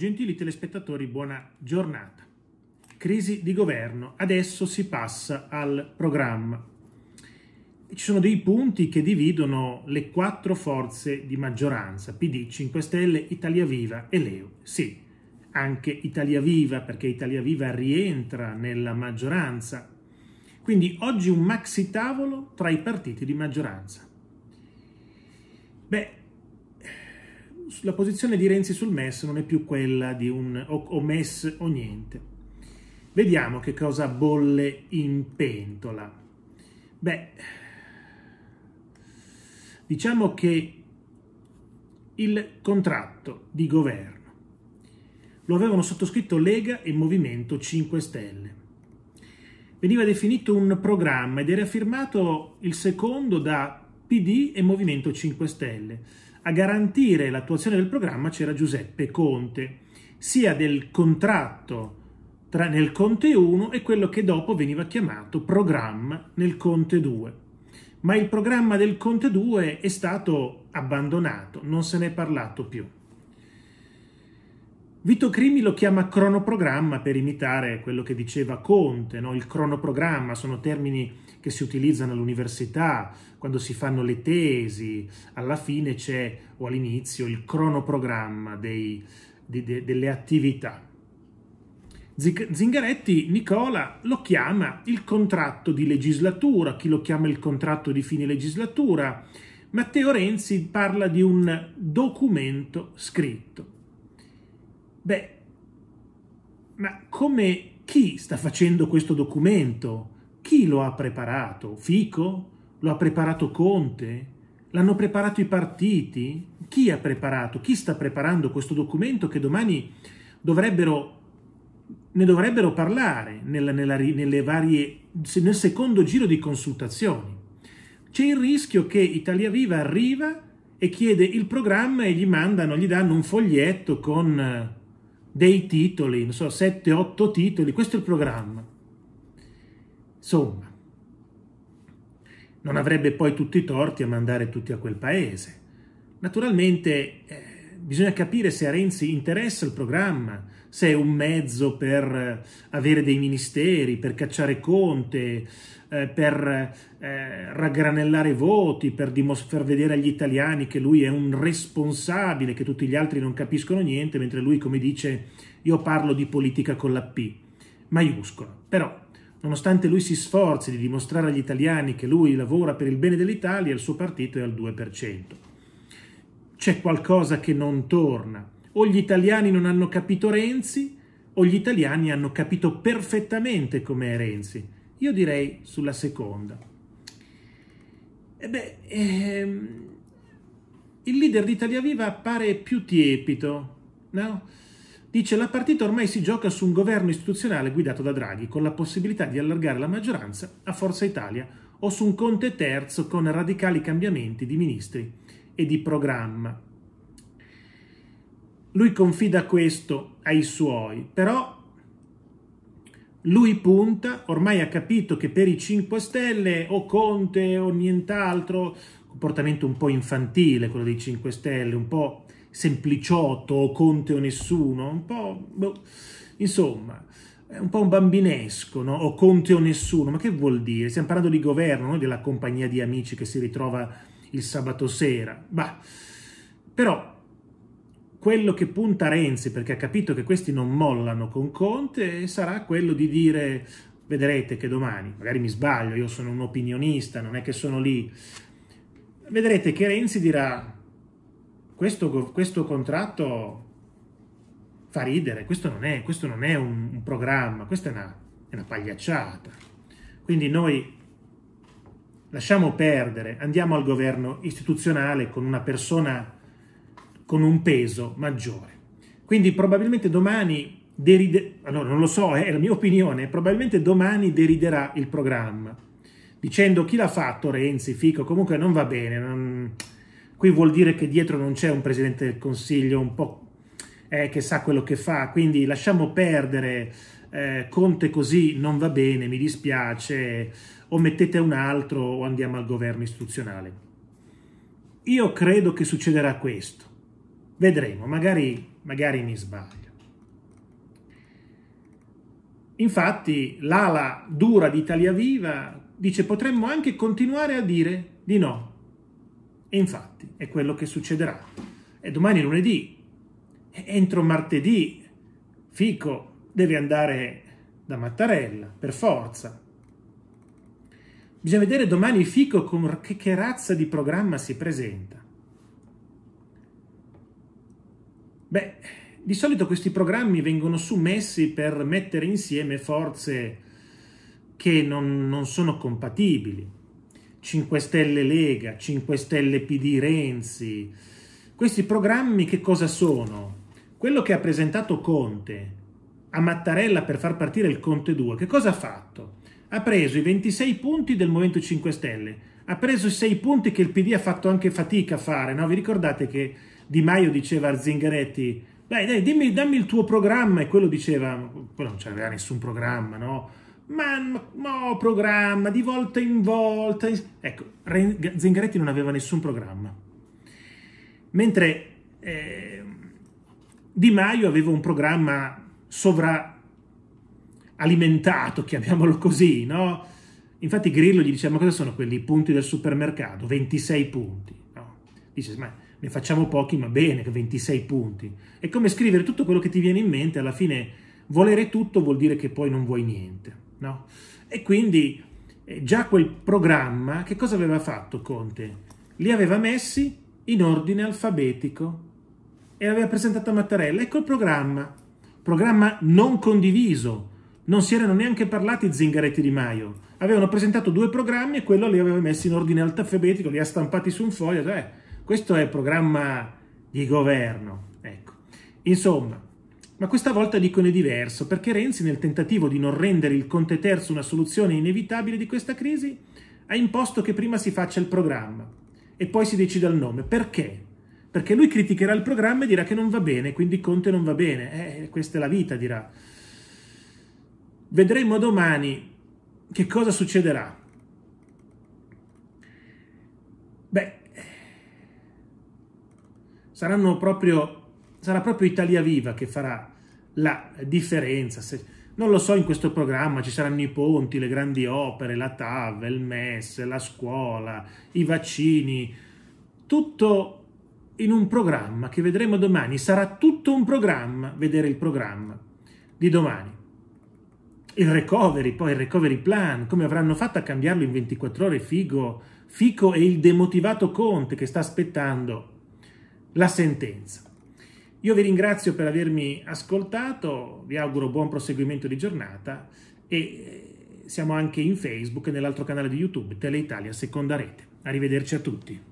Gentili telespettatori, buona giornata. Crisi di governo. Adesso si passa al programma. Ci sono dei punti che dividono le quattro forze di maggioranza, PD, 5 Stelle, Italia Viva e Leo. Sì, anche Italia Viva, perché Italia Viva rientra nella maggioranza. Quindi oggi un maxi tavolo tra i partiti di maggioranza. Beh, la posizione di Renzi sul MES non è più quella di un o, o MES o niente. Vediamo che cosa bolle in pentola. Beh, diciamo che il contratto di governo lo avevano sottoscritto Lega e Movimento 5 Stelle. Veniva definito un programma ed era firmato il secondo da PD e Movimento 5 Stelle a garantire l'attuazione del programma c'era Giuseppe Conte, sia del contratto tra, nel Conte 1 e quello che dopo veniva chiamato programma nel Conte 2. Ma il programma del Conte 2 è stato abbandonato, non se ne è parlato più. Vito Crimi lo chiama cronoprogramma per imitare quello che diceva Conte, no? il cronoprogramma sono termini che si utilizzano all'università, quando si fanno le tesi, alla fine c'è o all'inizio il cronoprogramma dei, de, de, delle attività. Zingaretti Nicola lo chiama il contratto di legislatura, chi lo chiama il contratto di fine legislatura. Matteo Renzi parla di un documento scritto. Beh, ma come chi sta facendo questo documento? Chi lo ha preparato? Fico? Lo ha preparato Conte? L'hanno preparato i partiti? Chi ha preparato? Chi sta preparando questo documento che domani dovrebbero, ne dovrebbero parlare nella, nella, nelle varie, nel secondo giro di consultazioni? C'è il rischio che Italia Viva arriva e chiede il programma e gli mandano, gli danno un foglietto con dei titoli, non so, 7-8 titoli, questo è il programma. Insomma, non avrebbe poi tutti i torti a mandare tutti a quel paese. Naturalmente eh, bisogna capire se a Renzi interessa il programma, se è un mezzo per eh, avere dei ministeri, per cacciare Conte, eh, per eh, raggranellare voti, per dimos- far vedere agli italiani che lui è un responsabile, che tutti gli altri non capiscono niente, mentre lui, come dice, io parlo di politica con la P maiuscola. Però, nonostante lui si sforzi di dimostrare agli italiani che lui lavora per il bene dell'Italia, il suo partito è al 2%. C'è qualcosa che non torna o gli italiani non hanno capito Renzi o gli italiani hanno capito perfettamente com'è Renzi. Io direi sulla seconda. E eh beh, ehm, il leader di Italia Viva appare più tiepido, no? Dice la partita ormai si gioca su un governo istituzionale guidato da Draghi, con la possibilità di allargare la maggioranza a Forza Italia o su un Conte terzo con radicali cambiamenti di ministri e di programma. Lui confida questo ai suoi, però lui punta, ormai ha capito che per i 5 Stelle o Conte o nient'altro, comportamento un po' infantile quello dei 5 Stelle, un po' sempliciotto o Conte o nessuno, un po' boh, insomma, è un po' un bambinesco, no? o Conte o nessuno, ma che vuol dire? Stiamo parlando di governo, non della compagnia di amici che si ritrova il sabato sera. Bah, però quello che punta Renzi, perché ha capito che questi non mollano con Conte, sarà quello di dire vedrete che domani, magari mi sbaglio, io sono un opinionista, non è che sono lì, vedrete che Renzi dirà questo, questo contratto fa ridere, questo non è, questo non è un, un, programma, questa è una, è una pagliacciata. Quindi noi lasciamo perdere, andiamo al governo istituzionale con una persona con un peso maggiore. Quindi probabilmente domani deride... Allora, ah, non lo so, eh, è la mia opinione, probabilmente domani deriderà il programma, dicendo chi l'ha fatto, Renzi, Fico, comunque non va bene. Non... Qui vuol dire che dietro non c'è un Presidente del Consiglio un po' eh, che sa quello che fa, quindi lasciamo perdere, eh, Conte così non va bene, mi dispiace, o mettete un altro o andiamo al governo istituzionale. Io credo che succederà questo Vedremo, magari, magari mi sbaglio. Infatti l'ala dura di Italia Viva dice potremmo anche continuare a dire di no. E infatti è quello che succederà. E domani lunedì, entro martedì Fico deve andare da Mattarella, per forza. Bisogna vedere domani Fico con che, che razza di programma si presenta. Beh, di solito questi programmi vengono sommessi per mettere insieme forze che non, non sono compatibili. 5 Stelle Lega, 5 Stelle PD Renzi. Questi programmi che cosa sono? Quello che ha presentato Conte a Mattarella per far partire il Conte 2, che cosa ha fatto? Ha preso i 26 punti del Movimento 5 Stelle, ha preso i 6 punti che il PD ha fatto anche fatica a fare. No? Vi ricordate che di Maio diceva a Zingaretti, dai, dai, dimmi, dammi il tuo programma, e quello diceva, poi non c'era nessun programma, no? Ma no, programma, di volta in volta. Ecco, Zingaretti non aveva nessun programma. Mentre eh, Di Maio aveva un programma sovralimentato, chiamiamolo così, no? Infatti Grillo gli diceva, ma cosa sono quelli i punti del supermercato? 26 punti, no? Dice, ma ne facciamo pochi ma bene, 26 punti. È come scrivere tutto quello che ti viene in mente, alla fine volere tutto vuol dire che poi non vuoi niente. No? E quindi eh, già quel programma, che cosa aveva fatto Conte? Li aveva messi in ordine alfabetico e aveva presentato a Mattarella. Ecco il programma, programma non condiviso, non si erano neanche parlati Zingaretti Di Maio, avevano presentato due programmi e quello li aveva messi in ordine alfabetico, li ha stampati su un foglio, cioè, questo è il programma di governo. Ecco. Insomma, ma questa volta dicono è diverso, perché Renzi nel tentativo di non rendere il Conte Terzo una soluzione inevitabile di questa crisi ha imposto che prima si faccia il programma e poi si decida il nome. Perché? Perché lui criticherà il programma e dirà che non va bene, quindi Conte non va bene. Eh, questa è la vita, dirà. Vedremo domani che cosa succederà. saranno proprio, sarà proprio Italia Viva che farà la differenza. Se, non lo so, in questo programma ci saranno i ponti, le grandi opere, la TAV, il MES, la scuola, i vaccini, tutto in un programma che vedremo domani. Sarà tutto un programma vedere il programma di domani. Il recovery, poi il recovery plan, come avranno fatto a cambiarlo in 24 ore Figo, Fico e il demotivato Conte che sta aspettando la sentenza. Io vi ringrazio per avermi ascoltato, vi auguro buon proseguimento di giornata e eh, siamo anche in Facebook e nell'altro canale di YouTube Teleitalia Seconda Rete. Arrivederci a tutti.